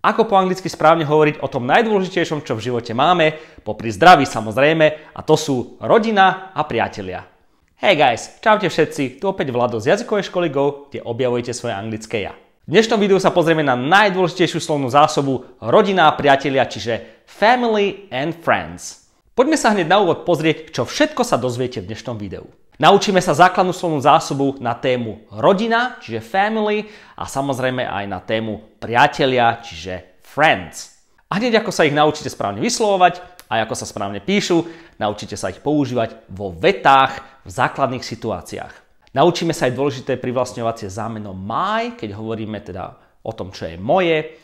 Ako po anglicky správne hovoriť o tom najdôležitejšom, čo v živote máme, popri zdraví samozrejme, a to sú rodina a priatelia. Hey guys, čaute všetci, tu opäť Vlado z jazykovej školy Go, kde objavujete svoje anglické ja. V dnešnom videu sa pozrieme na najdôležitejšiu slovnú zásobu rodina a priatelia, čiže family and friends. Poďme sa hneď na úvod pozrieť, čo všetko sa dozviete v dnešnom videu. Naučíme sa základnú slovnú zásobu na tému rodina, čiže family a samozrejme aj na tému priatelia, čiže friends. A hneď ako sa ich naučíte správne vyslovovať a ako sa správne píšu, naučíte sa ich používať vo vetách v základných situáciách. Naučíme sa aj dôležité privlastňovacie zámeno my, keď hovoríme teda o tom, čo je moje.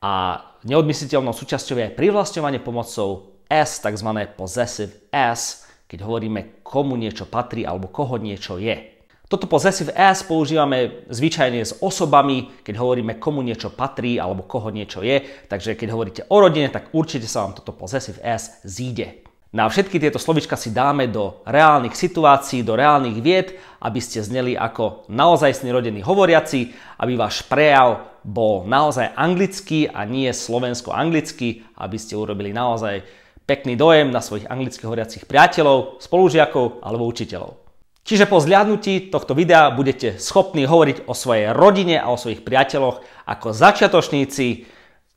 A neodmysliteľnou súčasťou je aj privlastňovanie pomocou s, tzv. possessive s, keď hovoríme, komu niečo patrí alebo koho niečo je. Toto possessive as používame zvyčajne s osobami, keď hovoríme, komu niečo patrí alebo koho niečo je. Takže keď hovoríte o rodine, tak určite sa vám toto possessive as zíde. Na no všetky tieto slovička si dáme do reálnych situácií, do reálnych vied, aby ste zneli ako naozajstní rodení hovoriaci, aby váš prejav bol naozaj anglický a nie slovensko-anglický, aby ste urobili naozaj pekný dojem na svojich anglicky hovoriacich priateľov, spolužiakov alebo učiteľov. Čiže po zliadnutí tohto videa budete schopní hovoriť o svojej rodine a o svojich priateľoch ako začiatočníci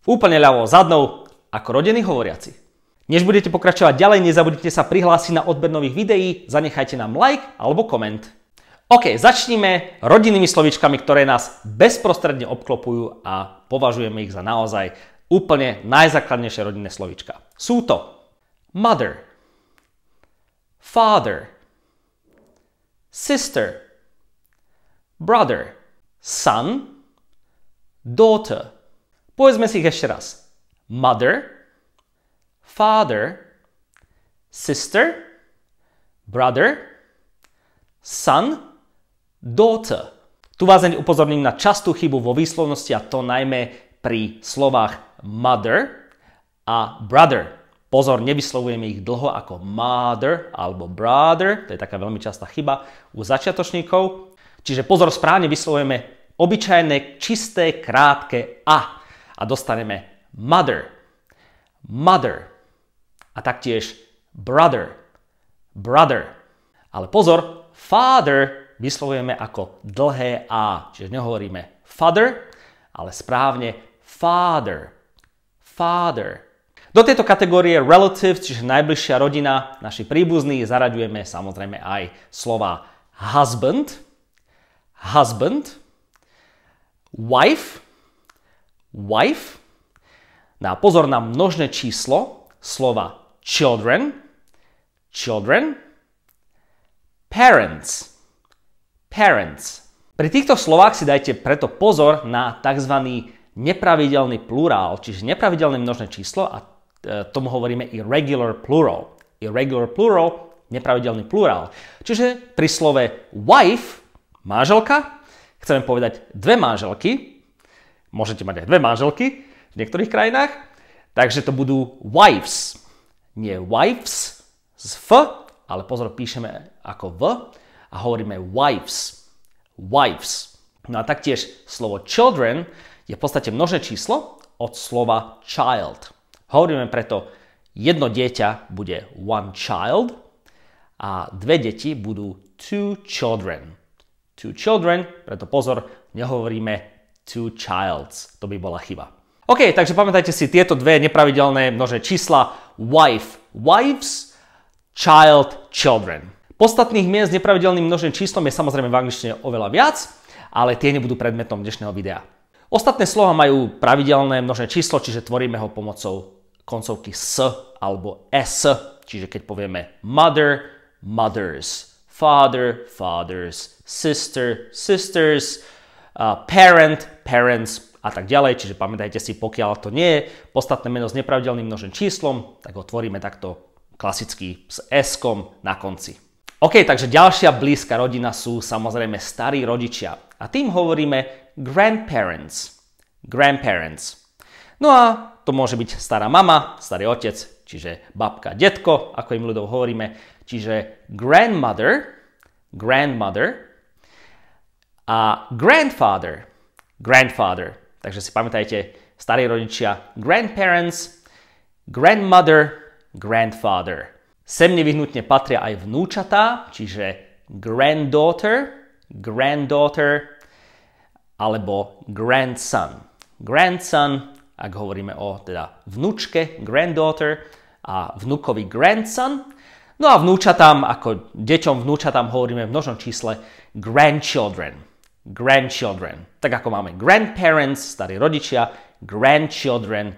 úplne ľavou zadnou ako rodení hovoriaci. Než budete pokračovať ďalej, nezabudnite sa prihlásiť na odber nových videí, zanechajte nám like alebo koment. OK, začníme rodinnými slovíčkami, ktoré nás bezprostredne obklopujú a považujeme ich za naozaj úplne najzákladnejšie rodinné slovíčka. Sú to mother, father, sister, brother, son, daughter. Povedzme si ich ešte raz. Mother, father, sister, brother, son, daughter. Tu vás upozorním na častú chybu vo výslovnosti a to najmä pri slovách mother a brother. Pozor, nevyslovujeme ich dlho ako mother alebo brother, to je taká veľmi častá chyba u začiatočníkov. Čiže pozor, správne vyslovujeme obyčajné, čisté, krátke a a dostaneme mother, mother a taktiež brother, brother. Ale pozor, father vyslovujeme ako dlhé a, čiže nehovoríme father, ale správne father, father. Do tejto kategórie relative, čiže najbližšia rodina, naši príbuzní, zaraďujeme samozrejme aj slova husband, husband, wife, wife. Na no pozor na množné číslo slova children, children, parents, parents. Pri týchto slovách si dajte preto pozor na tzv. nepravidelný plurál, čiže nepravidelné množné číslo a E, tomu hovoríme irregular plural. Irregular plural, nepravidelný plurál. Čiže pri slove wife, manželka, chceme povedať dve manželky, môžete mať aj dve manželky v niektorých krajinách, takže to budú wives. Nie wives z f, ale pozor, píšeme ako v a hovoríme wives. Wives. No a taktiež slovo children je v podstate množné číslo od slova child. Hovoríme preto, jedno dieťa bude one child a dve deti budú two children. Two children, preto pozor, nehovoríme two childs. To by bola chyba. OK, takže pamätajte si tieto dve nepravidelné množné čísla wife, wives, child, children. Podstatných miest s nepravidelným množným číslom je samozrejme v angličtine oveľa viac, ale tie nebudú predmetom dnešného videa. Ostatné slova majú pravidelné množné číslo, čiže tvoríme ho pomocou koncovky s alebo s. Čiže keď povieme mother, mothers, father, fathers, sister, sisters, uh, parent, parents a tak ďalej. Čiže pamätajte si, pokiaľ to nie je podstatné meno s nepravidelným množným číslom, tak ho tvoríme takto klasicky s s na konci. OK, takže ďalšia blízka rodina sú samozrejme starí rodičia. A tým hovoríme grandparents. Grandparents. No a to môže byť stará mama, starý otec, čiže babka, detko, ako im ľudov hovoríme, čiže grandmother, grandmother a grandfather, grandfather. Takže si pamätajte, starí rodičia, grandparents, grandmother, grandfather. Sem nevyhnutne patria aj vnúčatá, čiže granddaughter, granddaughter alebo grandson. Grandson ak hovoríme o teda vnúčke, granddaughter a vnúkovi grandson. No a vnúčatám, ako deťom vnúčatám hovoríme v množnom čísle grandchildren. Grandchildren. Tak ako máme grandparents, starí rodičia, grandchildren,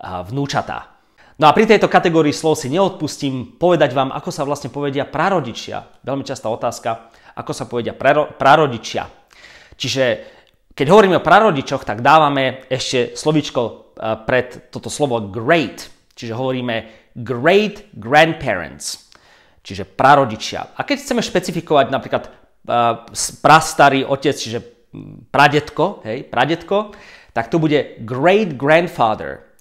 vnúčatá. No a pri tejto kategórii slov si neodpustím povedať vám, ako sa vlastne povedia prarodičia. Veľmi častá otázka, ako sa povedia prarodičia. Čiže keď hovoríme o prarodičoch, tak dávame ešte slovičko e, pred toto slovo great, čiže hovoríme great grandparents, čiže prarodičia. A keď chceme špecifikovať napríklad e, prastarý otec, čiže pradetko, hej, pradetko, tak to bude great grandfather.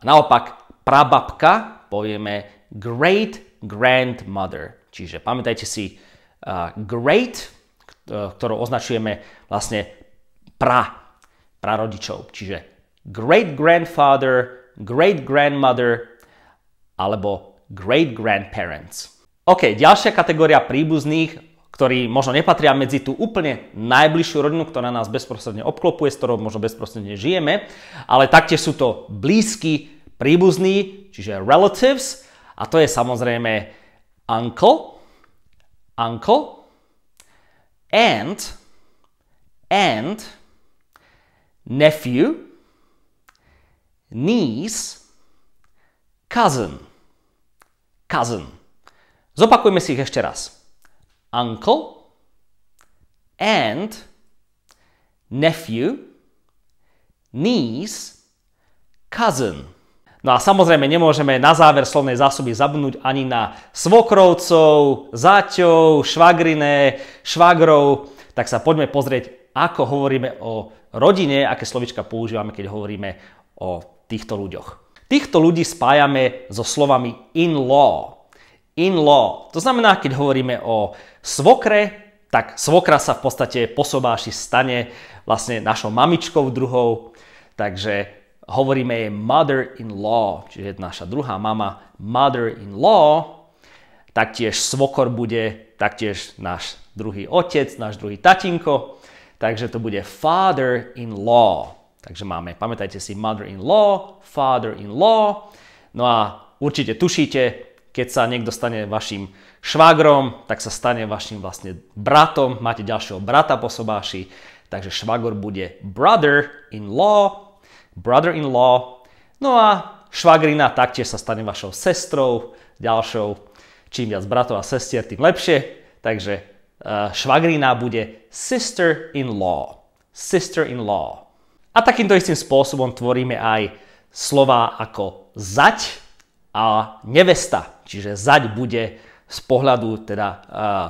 A naopak prababka povieme great grandmother. Čiže pamätajte si uh, great, ktorou označujeme vlastne pra, prarodičov. Čiže great-grandfather, great-grandmother alebo great-grandparents. OK, ďalšia kategória príbuzných, ktorí možno nepatria medzi tú úplne najbližšiu rodinu, ktorá nás bezprostredne obklopuje, s ktorou možno bezprostredne žijeme, ale taktiež sú to blízky príbuzní, čiže relatives, a to je samozrejme uncle, uncle, aunt, aunt, nephew, niece, cousin. Cousin. Zopakujme si ich ešte raz. Uncle, aunt, nephew, niece, cousin. No a samozrejme nemôžeme na záver slovnej zásoby zabnúť ani na svokrovcov, záťov, švagriné, švagrov. Tak sa poďme pozrieť, ako hovoríme o rodine, aké slovička používame, keď hovoríme o týchto ľuďoch. Týchto ľudí spájame so slovami in-law. In-law. To znamená, keď hovoríme o svokre, tak svokra sa v podstate posobáši stane vlastne našou mamičkou druhou. Takže hovoríme jej mother-in-law, čiže naša druhá mama, mother-in-law. Taktiež svokor bude taktiež náš druhý otec, náš druhý tatinko takže to bude father-in-law. Takže máme, pamätajte si, mother-in-law, father-in-law. No a určite tušíte, keď sa niekto stane vašim švagrom, tak sa stane vašim vlastne bratom, máte ďalšieho brata po sobáši, takže švagor bude brother-in-law, brother-in-law, no a švagrina taktiež sa stane vašou sestrou, ďalšou, čím viac bratov a sestier, tým lepšie, takže Eh, švagrina bude sister-in-law. Sister-in-law. A takýmto istým spôsobom tvoríme aj slova ako zať a nevesta. Čiže zať bude z pohľadu teda uh,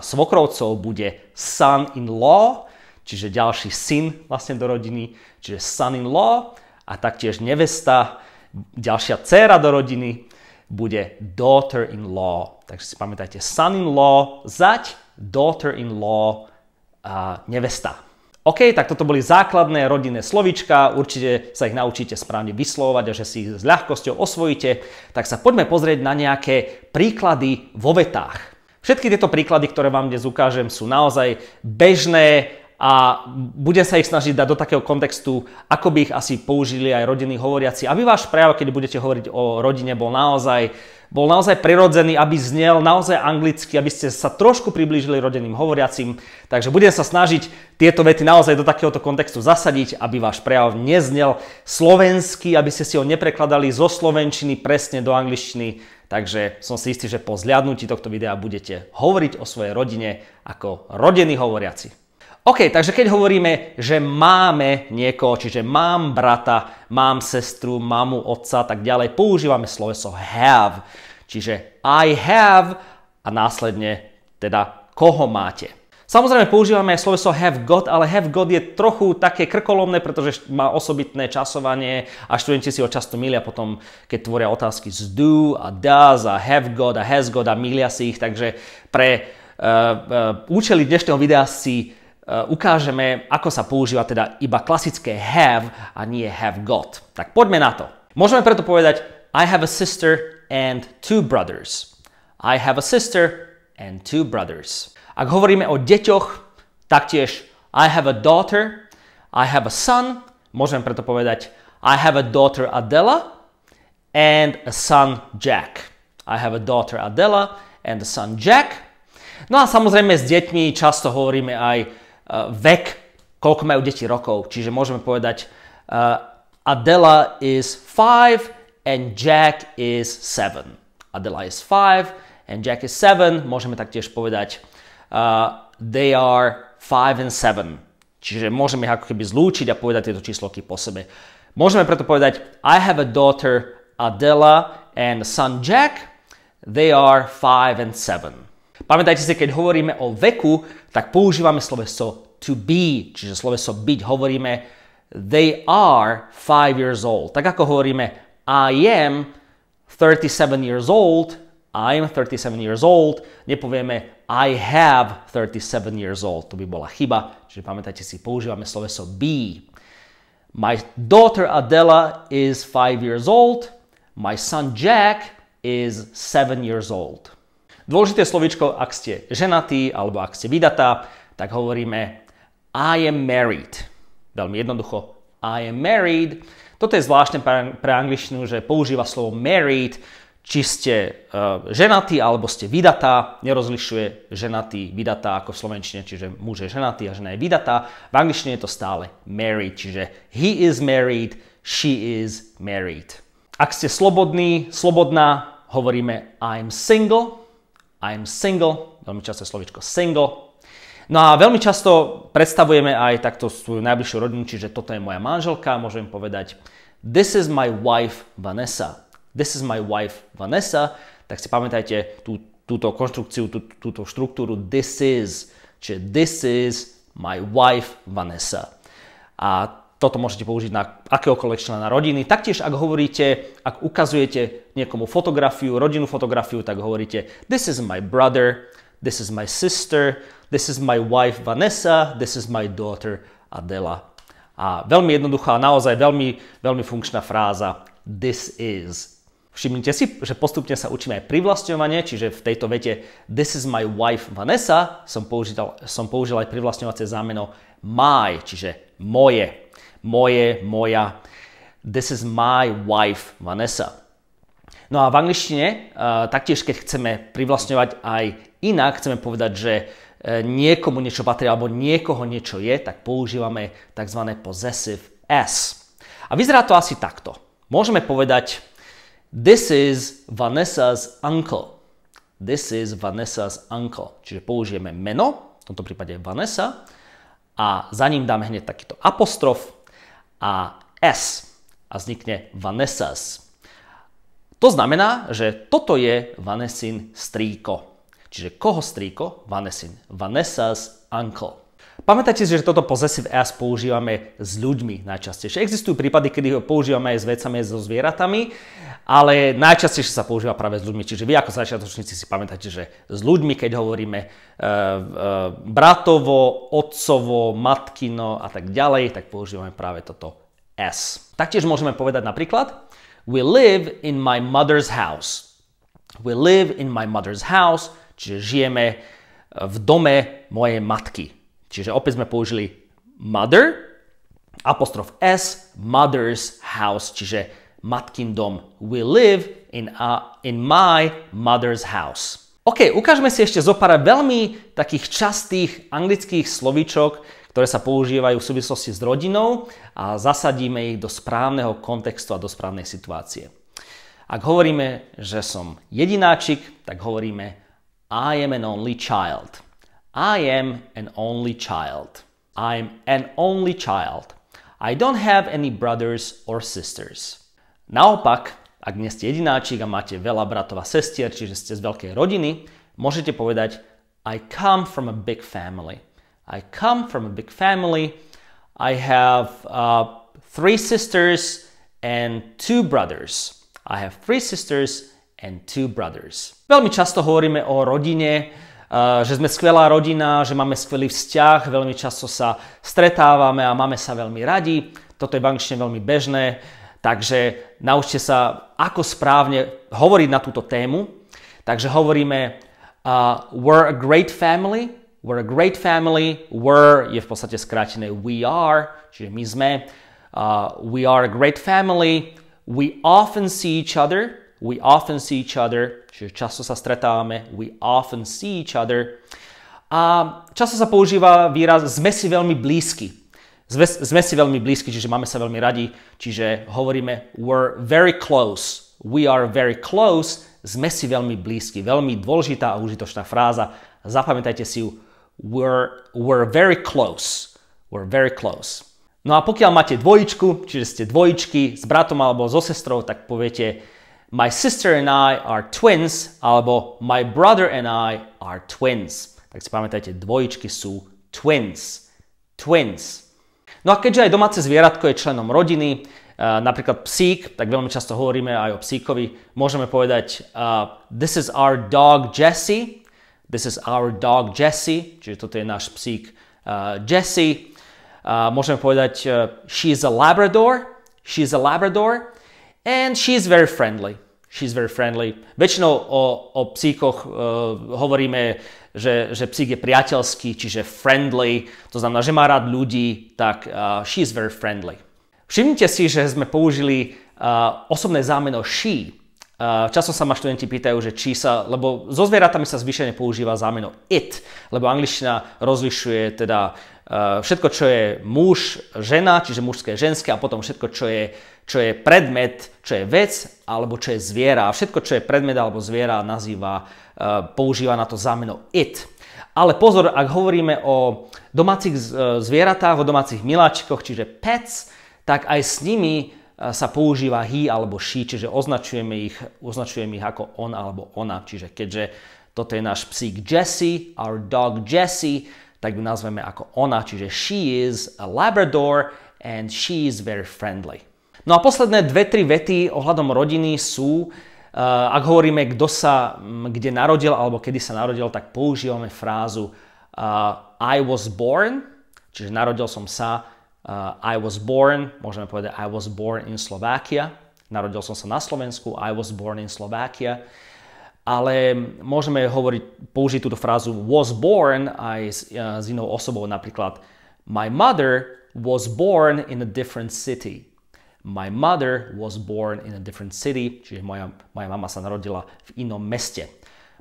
svokrovcov bude son-in-law, čiže ďalší syn vlastne do rodiny, čiže son-in-law a taktiež nevesta, ďalšia dcéra do rodiny bude daughter-in-law. Takže si pamätajte, son-in-law, zať, daughter-in-law, a nevesta. OK, tak toto boli základné rodinné slovička, určite sa ich naučíte správne vyslovať a že si ich s ľahkosťou osvojíte, tak sa poďme pozrieť na nejaké príklady vo vetách. Všetky tieto príklady, ktoré vám dnes ukážem, sú naozaj bežné a budem sa ich snažiť dať do takého kontextu, ako by ich asi použili aj rodiny hovoriaci, aby váš prejav, keď budete hovoriť o rodine, bol naozaj, bol naozaj prirodzený, aby znel naozaj anglicky, aby ste sa trošku priblížili rodinným hovoriacim. Takže budem sa snažiť tieto vety naozaj do takéhoto kontextu zasadiť, aby váš prejav neznel slovenský, aby ste si ho neprekladali zo slovenčiny presne do angličtiny. Takže som si istý, že po zliadnutí tohto videa budete hovoriť o svojej rodine ako rodiny hovoriaci. OK, takže keď hovoríme, že máme niekoho, čiže mám brata, mám sestru, mamu, otca, tak ďalej, používame sloveso have. Čiže I have a následne teda koho máte. Samozrejme používame aj sloveso have got, ale have got je trochu také krkolomné, pretože má osobitné časovanie a študenti si ho často milia potom, keď tvoria otázky z do a does a have got a has got a milia si ich, takže pre uh, uh, účely dnešného videa si Eh, ukážeme, ako sa používa teda iba klasické have a nie have got. Tak poďme na to. Môžeme preto povedať I have a sister and two brothers. I have a sister and two brothers. Ak hovoríme o deťoch, taktiež I have a daughter, I have a son, môžeme preto povedať I have a daughter Adela and a son Jack. I have a daughter Adela and a son Jack. No a samozrejme s deťmi často hovoríme aj Eh, vek, koľko majú deti rokov. Čiže môžeme povedať eh, Adela is 5 and Jack is 7. Adela is 5 and Jack is 7. Môžeme taktiež povedať eh, they are 5 and 7. Čiže môžeme ich ako keby zlúčiť a povedať tieto čísloky po sebe. Môžeme preto povedať I have a daughter Adela and son Jack. They are 5 and 7. Pamätajte si, keď hovoríme o veku, tak používame sloveso to be, čiže sloveso byť hovoríme they are 5 years old. Tak ako hovoríme I am 37 years old, I am 37 years old, nepovieme I have 37 years old, to by bola chyba, čiže pamätajte si, používame sloveso be. My daughter Adela is 5 years old, my son Jack is 7 years old. Dôležité slovičko, ak ste ženatí alebo ak ste vydatá, tak hovoríme I am married. Veľmi jednoducho, I am married. Toto je zvláštne pre, angličtinu, že používa slovo married, či ste uh, alebo ste vydatá, nerozlišuje ženatý, vydatá ako v slovenčine, čiže muž je ženatý a žena je vydatá. V angličtine je to stále married, čiže he is married, she is married. Ak ste slobodní, slobodná, hovoríme I'm single. I'm single, veľmi často slovičko single. No a veľmi často predstavujeme aj takto svoju najbližšiu rodinu, čiže toto je moja manželka, môžem povedať This is my wife Vanessa. This is my wife Vanessa. Tak si pamätajte tú, túto konštrukciu, tú, túto štruktúru this is, čiže this is my wife Vanessa. A toto môžete použiť na akéhokoľvek člena rodiny. Taktiež, ak hovoríte, ak ukazujete niekomu fotografiu, rodinnú fotografiu, tak hovoríte This is my brother, this is my sister, this is my wife Vanessa, this is my daughter Adela. A veľmi jednoduchá, naozaj veľmi, veľmi funkčná fráza This is. Všimnite si, že postupne sa učíme aj privlastňovanie, čiže v tejto vete This is my wife Vanessa som použil, som použil aj privlastňovacie zámeno my, čiže moje moje, moja. This is my wife, Vanessa. No a v angličtine eh, taktiež, keď chceme privlastňovať aj inak, chceme povedať, že eh, niekomu niečo patrí alebo niekoho niečo je, tak používame tzv. possessive s. A vyzerá to asi takto. Môžeme povedať This is Vanessa's uncle. This is Vanessa's uncle. Čiže použijeme meno, v tomto prípade Vanessa, a za ním dáme hneď takýto apostrof, a S a vznikne Vanessas. To znamená, že toto je Vanessin strýko. Čiže koho strýko? Vanessin. Vanessa's uncle. Pamätajte si, že toto possessive as používame s ľuďmi najčastejšie. Existujú prípady, kedy ho používame aj s vecami, aj so zvieratami, ale najčastejšie sa používa práve s ľuďmi. Čiže vy ako začiatočníci si pamätajte, že s ľuďmi, keď hovoríme e, e, bratovo, otcovo, matkino a tak ďalej, tak používame práve toto as. Taktiež môžeme povedať napríklad We live in my mother's house. We live in my mother's house, čiže žijeme v dome mojej matky. Čiže opäť sme použili mother, apostrof s, mother's house, čiže matkin dom. We live in, a, in my mother's house. OK, ukážeme si ešte zo pár veľmi takých častých anglických slovíčok, ktoré sa používajú v súvislosti s rodinou a zasadíme ich do správneho kontextu a do správnej situácie. Ak hovoríme, že som jedináčik, tak hovoríme I am an only child. I am an only child. I'm an only child. I don't have any brothers or sisters. Naopak, ak nie ste jedináčik a máte veľa bratov a sestier, čiže ste z veľkej rodiny, môžete povedať I come from a big family. I come from a big family. I have uh, three sisters and two brothers. I have three sisters and two brothers. Veľmi často hovoríme o rodine, Eh, že sme skvelá rodina, že máme skvelý vzťah, veľmi často sa stretávame a máme sa veľmi radi. Toto je v angličtine veľmi bežné, takže naučte sa, ako správne hovoriť na túto tému. Takže hovoríme uh, we're a great family, we're a great family, we're je v podstate skrátené we are, čiže my sme, uh, we are a great family, we often see each other, we often see each other, čiže často sa stretávame, we often see each other. A často sa používa výraz sme si veľmi blízky. Sme, sme si veľmi blízky, čiže máme sa veľmi radi, čiže hovoríme we're very close, we are very close, sme si veľmi blízky. Veľmi dôležitá a užitočná fráza, zapamätajte si ju, we're, we're very close, we're very close. No a pokiaľ máte dvojičku, čiže ste dvojičky s bratom alebo so sestrou, tak poviete my sister and I are twins alebo My brother and I are twins. Tak si pamätajte, dvojičky sú twins. Twins. No a keďže aj domáce zvieratko je členom rodiny, eh, napríklad psík, tak veľmi často hovoríme aj o psíkovi, môžeme povedať uh, This is our dog Jesse. This is our dog Jesse, čiže toto je náš psík uh, Jesse. Uh, môžeme povedať uh, She is a Labrador. She is a Labrador. And she is very friendly she's very friendly. Väčšinou o, o psíkoch uh, hovoríme, že, že psík je priateľský, čiže friendly, to znamená, že má rád ľudí, tak uh, e, she's very friendly. Všimnite si, že sme použili uh, osobné zámeno she. Uh, často sa ma študenti pýtajú, že či sa, lebo so zvieratami sa zvyšene používa zámeno it, lebo angličtina rozlišuje teda Eh, všetko, čo je muž, žena, čiže mužské, ženské a potom všetko, čo je, čo je predmet, čo je vec alebo čo je zviera. A všetko, čo je predmet alebo zviera, nazýva, eh, používa na to zámeno it. Ale pozor, ak hovoríme o domácich eh, zvieratách, o domácich miláčikoch, čiže pets, tak aj s nimi sa používa he alebo she, čiže označujeme ich, označujeme ich ako on alebo ona. Čiže keďže toto je náš psík Jesse, our dog Jesse, tak ju nazveme ako ona, čiže she is a Labrador and she is very friendly. No a posledné dve, tri vety ohľadom rodiny sú, eh, ak hovoríme, kto sa kde narodil alebo kedy sa narodil, tak používame frázu eh, I was born, čiže narodil som sa, eh, I was born, môžeme povedať I was born in Slovakia, narodil som sa na Slovensku, I was born in Slovakia ale môžeme hovoriť, použiť túto frázu was born aj s, uh, s inou osobou, napríklad My mother was born in a different city. My mother was born in a different city, čiže moja, moja mama sa narodila v inom meste.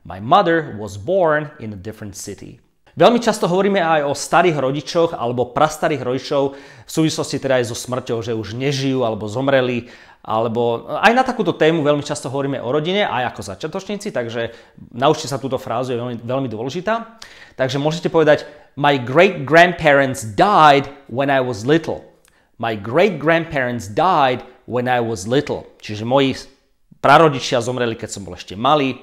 My mother was born in a different city. Veľmi často hovoríme aj o starých rodičoch alebo prastarých rodičov v súvislosti teda aj so smrťou, že už nežijú alebo zomreli alebo eh, aj na takúto tému veľmi často hovoríme o rodine, aj ako začiatočníci, takže naučte sa túto frázu, je veľmi, veľmi dôležitá. Takže môžete povedať My great grandparents died when I was little. My great grandparents died when I was little. Čiže moji prarodičia zomreli, keď som bol ešte malý.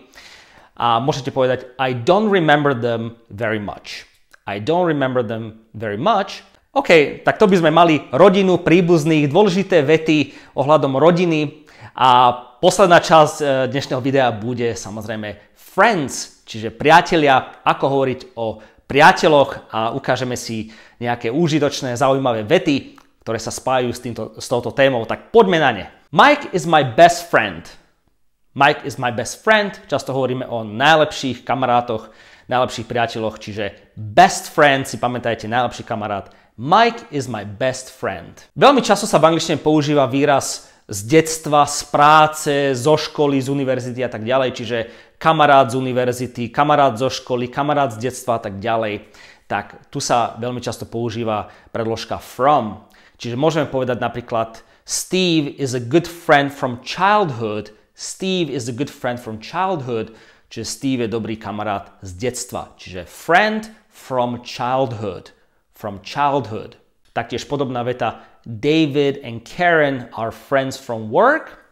A môžete povedať I don't remember them very much. I don't remember them very much. OK, tak to by sme mali rodinu, príbuzných, dôležité vety ohľadom rodiny a posledná časť e, dnešného videa bude samozrejme friends, čiže priatelia, ako hovoriť o priateľoch a ukážeme si nejaké užitočné, zaujímavé vety, ktoré sa spájajú s, týmto, s touto témou, tak poďme na ne. Mike is my best friend. Mike is my best friend, často hovoríme o najlepších kamarátoch, najlepších priateľoch, čiže best friend si pamätajte, najlepší kamarát, Mike is my best friend. Veľmi často sa v angličtine používa výraz z detstva, z práce, zo školy, z univerzity a tak ďalej, čiže kamarát z univerzity, kamarát zo školy, kamarát z detstva a tak ďalej. Tak tu sa veľmi často používa predložka from. Čiže môžeme povedať napríklad Steve is a good friend from childhood. Steve is a good friend from childhood. Čiže Steve je dobrý kamarát z detstva. Čiže friend from childhood from childhood. Taktiež podobná veta David and Karen are friends from work.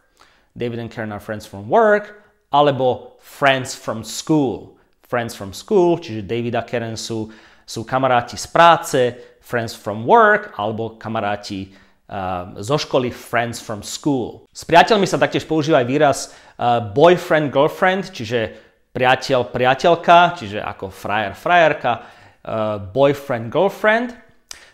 David and Karen are friends from work. Alebo friends from school. Friends from school, čiže David a Karen sú, sú kamaráti z práce, friends from work, alebo kamaráti uh, zo školy friends from school. S priateľmi sa taktiež používa aj výraz uh, boyfriend, girlfriend, čiže priateľ, priateľka, čiže ako frajer, frajerka Uh, boyfriend, girlfriend.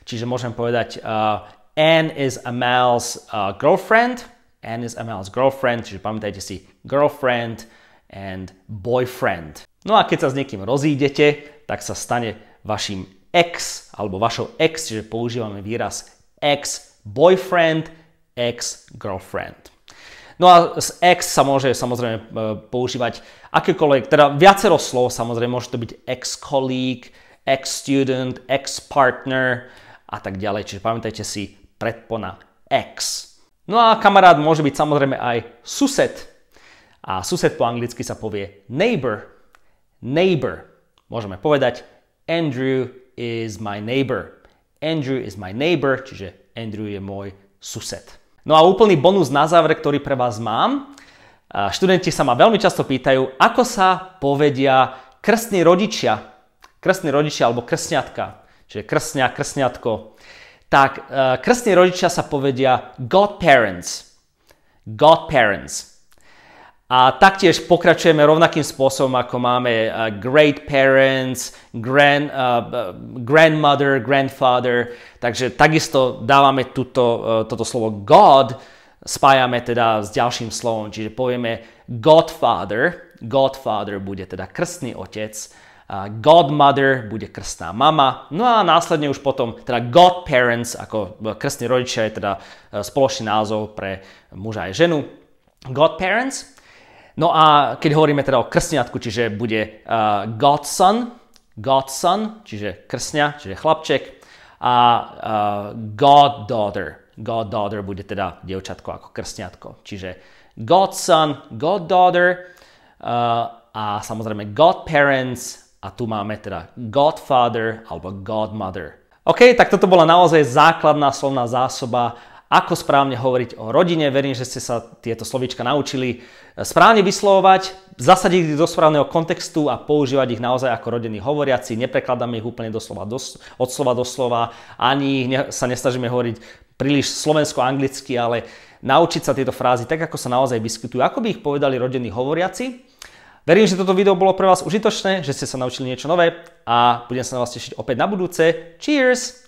Čiže môžem povedať uh, Anne is Amal's uh, girlfriend. Anne is Amal's girlfriend, čiže pamätajte si girlfriend and boyfriend. No a keď sa s niekým rozídete, tak sa stane vašim ex alebo vašou ex, čiže používame výraz ex-boyfriend, ex-girlfriend. No a z ex sa môže samozrejme e, používať akékoľvek, teda viacero slov samozrejme, môže to byť ex colleague ex-student, ex-partner a tak ďalej. Čiže pamätajte si predpona ex. No a kamarát môže byť samozrejme aj sused. A sused po anglicky sa povie neighbor. Neighbor. Môžeme povedať Andrew is my neighbor. Andrew is my neighbor, čiže Andrew je môj sused. No a úplný bonus na záver, ktorý pre vás mám. Študenti sa ma veľmi často pýtajú, ako sa povedia krstní rodičia krstní rodičia alebo krsňatka, čiže krsňa, krsňatko, tak uh, krstní rodičia sa povedia godparents. Godparents. A taktiež pokračujeme rovnakým spôsobom, ako máme uh, eh, great parents, grand, uh, eh, grandmother, grandfather. Takže takisto dávame tuto, uh, toto slovo God, spájame teda s ďalším slovom, čiže povieme godfather, godfather bude teda krstný otec, godmother bude krstná mama, no a následne už potom teda godparents, ako krstní rodičia je teda e, spoločný názov pre muža aj ženu, godparents. No a keď hovoríme teda o krstniatku, čiže bude uh, godson, godson, čiže krstňa, čiže chlapček, a uh, goddaughter, goddaughter bude teda dievčatko ako krstňatko, čiže godson, goddaughter uh, a samozrejme godparents, a tu máme teda godfather alebo godmother. OK, tak toto bola naozaj základná slovná zásoba, ako správne hovoriť o rodine. Verím, že ste sa tieto slovíčka naučili eh, správne vyslovovať, zasadiť ich do správneho kontextu a používať ich naozaj ako rodení hovoriaci. Neprekladáme ich úplne slova, do, od slova do slova, ani ne, sa nestažíme hovoriť príliš slovensko-anglicky, ale naučiť sa tieto frázy tak, ako sa naozaj vyskytujú. Ako by ich povedali rodení hovoriaci, Verím, že toto video bolo pre vás užitočné, že ste sa naučili niečo nové a budem sa na vás tešiť opäť na budúce. Cheers!